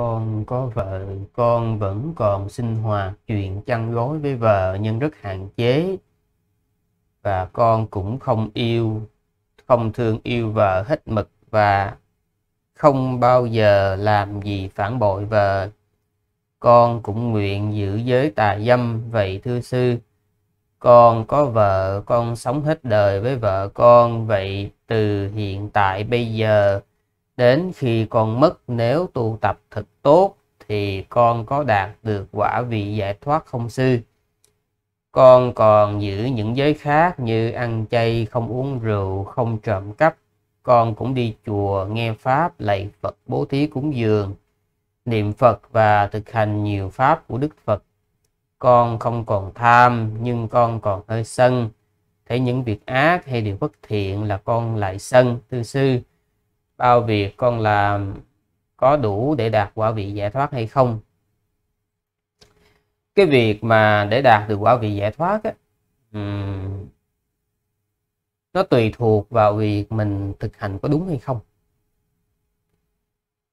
Con có vợ, con vẫn còn sinh hoạt chuyện chăn gối với vợ nhưng rất hạn chế. Và con cũng không yêu, không thương yêu vợ hết mực và không bao giờ làm gì phản bội vợ. Con cũng nguyện giữ giới tà dâm, vậy thưa sư, con có vợ, con sống hết đời với vợ con, vậy từ hiện tại bây giờ, đến khi con mất nếu tu tập thật tốt thì con có đạt được quả vị giải thoát không sư con còn giữ những giới khác như ăn chay không uống rượu không trộm cắp con cũng đi chùa nghe pháp lạy phật bố thí cúng dường niệm phật và thực hành nhiều pháp của đức phật con không còn tham nhưng con còn hơi sân thấy những việc ác hay điều bất thiện là con lại sân tư sư bao việc con làm có đủ để đạt quả vị giải thoát hay không cái việc mà để đạt được quả vị giải thoát á, nó tùy thuộc vào việc mình thực hành có đúng hay không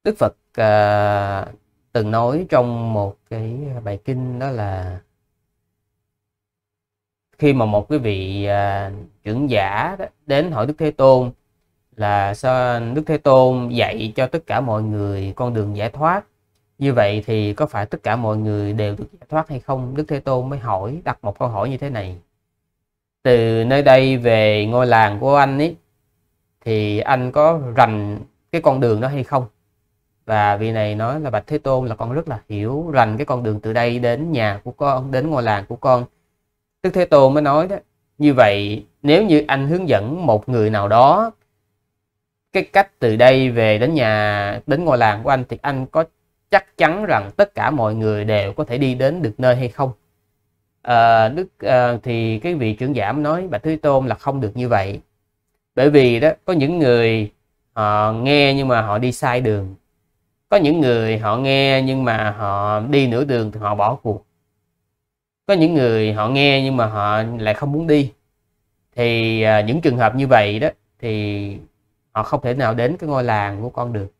Đức Phật à, từng nói trong một cái bài kinh đó là khi mà một cái vị à, trưởng giả đó, đến hỏi Đức Thế Tôn là Đức Thế Tôn dạy cho tất cả mọi người con đường giải thoát như vậy thì có phải tất cả mọi người đều được giải thoát hay không Đức Thế Tôn mới hỏi đặt một câu hỏi như thế này từ nơi đây về ngôi làng của anh ấy thì anh có rành cái con đường đó hay không và vị này nói là bạch thế tôn là con rất là hiểu rành cái con đường từ đây đến nhà của con đến ngôi làng của con Đức thế tôn mới nói đó như vậy nếu như anh hướng dẫn một người nào đó cái cách từ đây về đến nhà đến ngôi làng của anh thì anh có chắc chắn rằng tất cả mọi người đều có thể đi đến được nơi hay không à, đức à, thì cái vị trưởng giảm nói bà thứ tôn là không được như vậy bởi vì đó có những người họ ờ, nghe nhưng mà họ đi sai đường có những người họ nghe nhưng mà họ đi nửa đường thì họ bỏ cuộc có những người họ nghe nhưng mà họ lại không muốn đi thì à, những trường hợp như vậy đó thì họ không thể nào đến cái ngôi làng của con được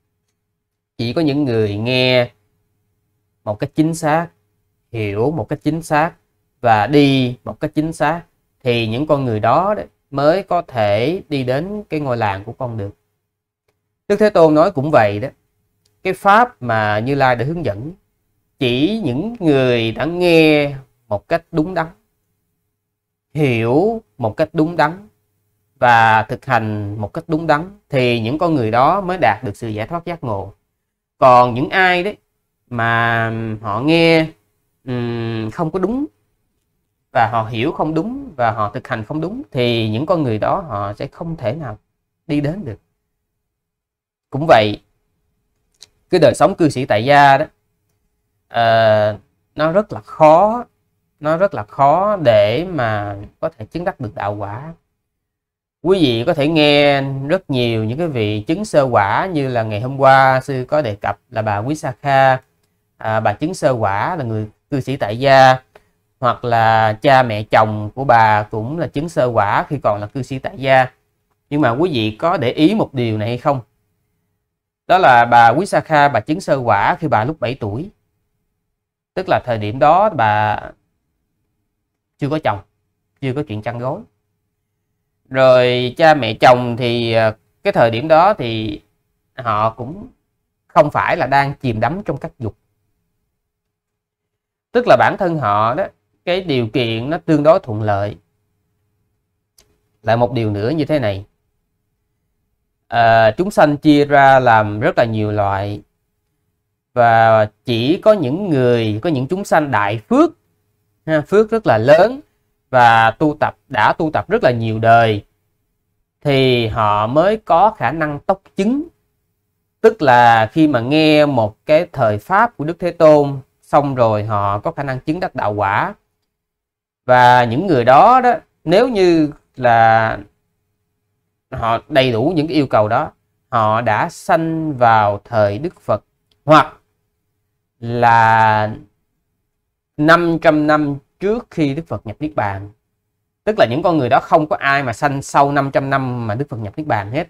chỉ có những người nghe một cách chính xác hiểu một cách chính xác và đi một cách chính xác thì những con người đó mới có thể đi đến cái ngôi làng của con được đức thế tôn nói cũng vậy đó cái pháp mà như lai đã hướng dẫn chỉ những người đã nghe một cách đúng đắn hiểu một cách đúng đắn và thực hành một cách đúng đắn thì những con người đó mới đạt được sự giải thoát giác ngộ còn những ai đấy mà họ nghe um, không có đúng và họ hiểu không đúng và họ thực hành không đúng thì những con người đó họ sẽ không thể nào đi đến được cũng vậy cái đời sống cư sĩ tại gia đó uh, nó rất là khó nó rất là khó để mà có thể chứng đắc được đạo quả quý vị có thể nghe rất nhiều những cái vị chứng sơ quả như là ngày hôm qua sư có đề cập là bà Quý Sa Kha à, bà chứng sơ quả là người cư sĩ tại gia hoặc là cha mẹ chồng của bà cũng là chứng sơ quả khi còn là cư sĩ tại gia nhưng mà quý vị có để ý một điều này hay không đó là bà Quý Sa Kha bà chứng sơ quả khi bà lúc 7 tuổi tức là thời điểm đó bà chưa có chồng chưa có chuyện chăn gối rồi cha mẹ chồng thì ờ, cái thời điểm đó thì họ cũng không phải là đang chìm đắm trong các dục tức là bản thân họ đó cái điều kiện nó tương đối thuận lợi lại một điều nữa như thế này à, chúng sanh chia ra làm rất là nhiều loại và chỉ có những người có những chúng sanh đại phước ha, phước rất là lớn và tu tập đã tu tập rất là nhiều đời thì họ mới có khả năng tốc chứng tức là khi mà nghe một cái thời pháp của đức thế tôn xong rồi họ có khả năng chứng đắc đạo quả và những người đó đó nếu như là họ đầy đủ những yêu cầu đó họ đã sanh vào thời đức phật hoặc là 500 năm trước khi Đức Phật nhập Niết Bàn tức là những con người đó không có ai mà sanh sau 500 năm mà Đức Phật nhập Niết Bàn hết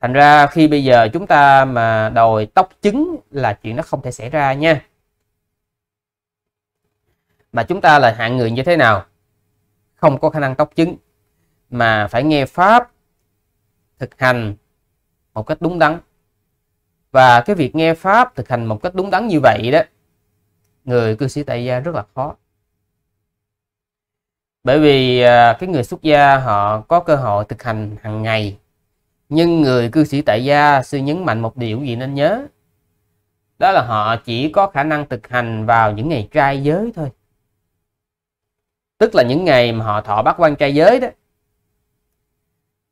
thành ra khi bây giờ chúng ta mà đòi tóc chứng là chuyện nó không thể xảy ra nha mà chúng ta là hạng người như thế nào không có khả năng tóc chứng mà phải nghe pháp thực hành một cách đúng đắn và cái việc nghe pháp thực hành một cách đúng đắn như vậy đó người cư sĩ tại gia rất là khó bởi vì à, cái người xuất gia họ có cơ hội thực hành hàng ngày nhưng người cư sĩ tại gia sư nhấn mạnh một điều gì nên nhớ đó là họ chỉ có khả năng thực hành vào những ngày trai giới thôi tức là những ngày mà họ thọ bắt quan trai giới đó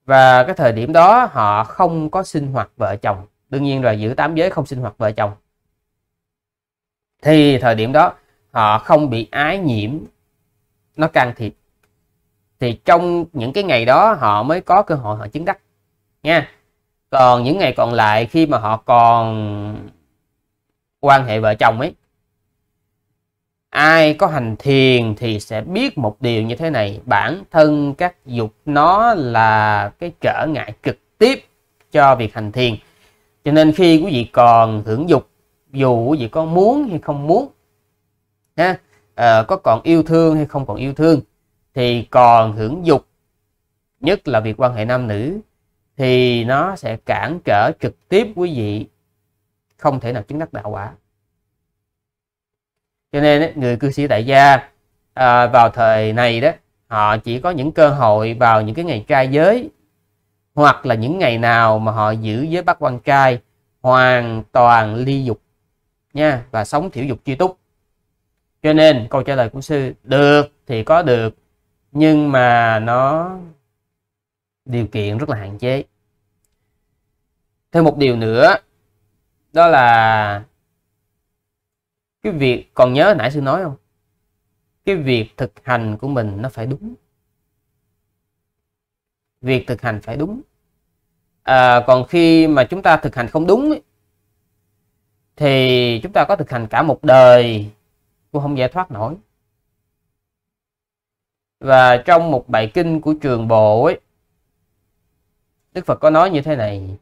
và cái thời điểm đó họ không có sinh hoạt vợ chồng đương nhiên rồi giữ tám giới không sinh hoạt vợ chồng thì thời điểm đó họ không bị ái nhiễm nó can thiệp thì trong những cái ngày đó họ mới có cơ hội họ chứng đắc nha còn những ngày còn lại khi mà họ còn quan hệ vợ chồng ấy ai có hành thiền thì sẽ biết một điều như thế này bản thân các dục nó là cái trở ngại trực tiếp cho việc hành thiền cho nên khi quý vị còn hưởng dục dù quý vị có muốn hay không muốn ha, à, ờ, có còn yêu thương hay không còn yêu thương thì còn hưởng dục nhất là việc quan hệ nam nữ thì nó sẽ cản trở trực tiếp quý vị không thể nào chứng đắc đạo quả cho nên người cư sĩ tại gia à, vào thời này đó họ chỉ có những cơ hội vào những cái ngày trai giới hoặc là những ngày nào mà họ giữ giới bắt quan trai hoàn toàn ly dục nha và sống thiểu dục chi túc cho nên câu trả lời của sư được thì có được nhưng mà nó điều kiện rất là hạn chế thêm một điều nữa đó là cái việc còn nhớ nãy sư nói không cái việc thực hành của mình nó phải đúng việc thực hành phải đúng à, còn khi mà chúng ta thực hành không đúng ấy, thì chúng ta có thực hành cả một đời cũng không giải thoát nổi và trong một bài kinh của trường bộ ấy đức phật có nói như thế này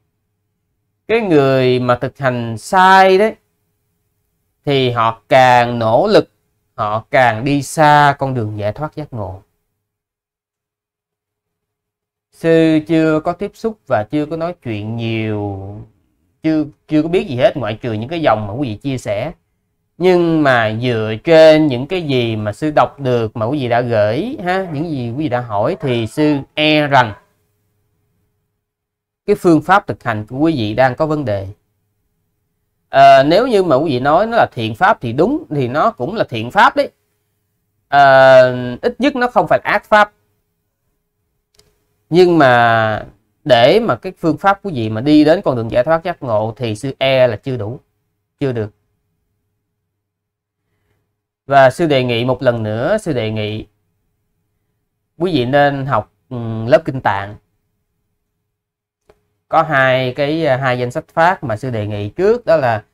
cái người mà thực hành sai đấy thì họ càng nỗ lực họ càng đi xa con đường giải thoát giác ngộ sư chưa có tiếp xúc và chưa có nói chuyện nhiều chưa chưa có biết gì hết ngoại trừ những cái dòng mà quý vị chia sẻ nhưng mà dựa trên những cái gì mà sư đọc được mà quý vị đã gửi ha những gì quý vị đã hỏi thì sư e rằng cái phương pháp thực hành của quý vị đang có vấn đề à, nếu như mà quý vị nói nó là thiện pháp thì đúng thì nó cũng là thiện pháp đấy à, ít nhất nó không phải ác pháp nhưng mà để mà cái phương pháp của vị mà đi đến con đường giải thoát giác ngộ thì sư e là chưa đủ chưa được và sư đề nghị một lần nữa sư đề nghị quý vị nên học ừ, lớp kinh tạng có hai cái à, hai danh sách phát mà sư đề nghị trước đó là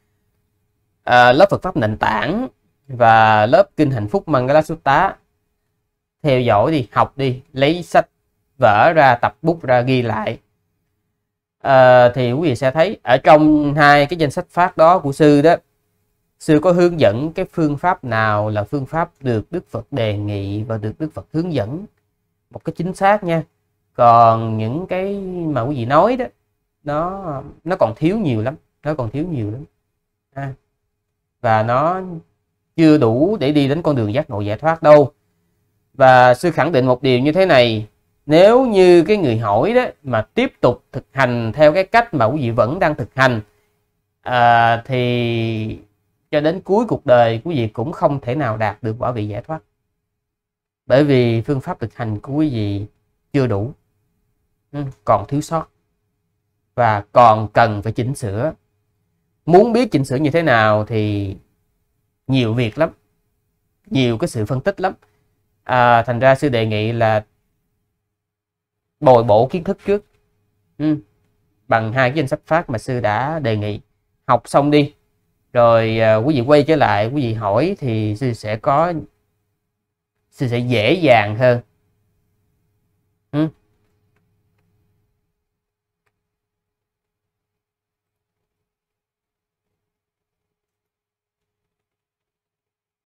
à, lớp Phật pháp nền tảng và lớp kinh hạnh phúc Mangala Sutta theo dõi đi học đi lấy sách vở ra tập bút ra ghi lại à, thì quý vị sẽ thấy ở trong hai cái danh sách phát đó của sư đó Sư có hướng dẫn cái phương pháp nào là phương pháp được Đức Phật đề nghị và được Đức Phật hướng dẫn một cái chính xác nha. Còn những cái mà quý vị nói đó nó nó còn thiếu nhiều lắm, nó còn thiếu nhiều lắm. À, và nó chưa đủ để đi đến con đường giác ngộ giải thoát đâu. Và sư khẳng định một điều như thế này, nếu như cái người hỏi đó mà tiếp tục thực hành theo cái cách mà quý vị vẫn đang thực hành à, thì cho đến cuối cuộc đời quý vị cũng không thể nào đạt được quả vị giải thoát bởi vì phương pháp thực hành của quý vị chưa đủ ừ, còn thiếu sót và còn cần phải chỉnh sửa muốn biết chỉnh sửa như thế nào thì nhiều việc lắm nhiều cái sự phân tích lắm à, thành ra sư đề nghị là bồi bổ kiến thức trước ừ. bằng hai cái danh sách phát mà sư đã đề nghị học xong đi rồi à, quý vị quay trở lại quý vị hỏi thì sẽ có sẽ dễ dàng hơn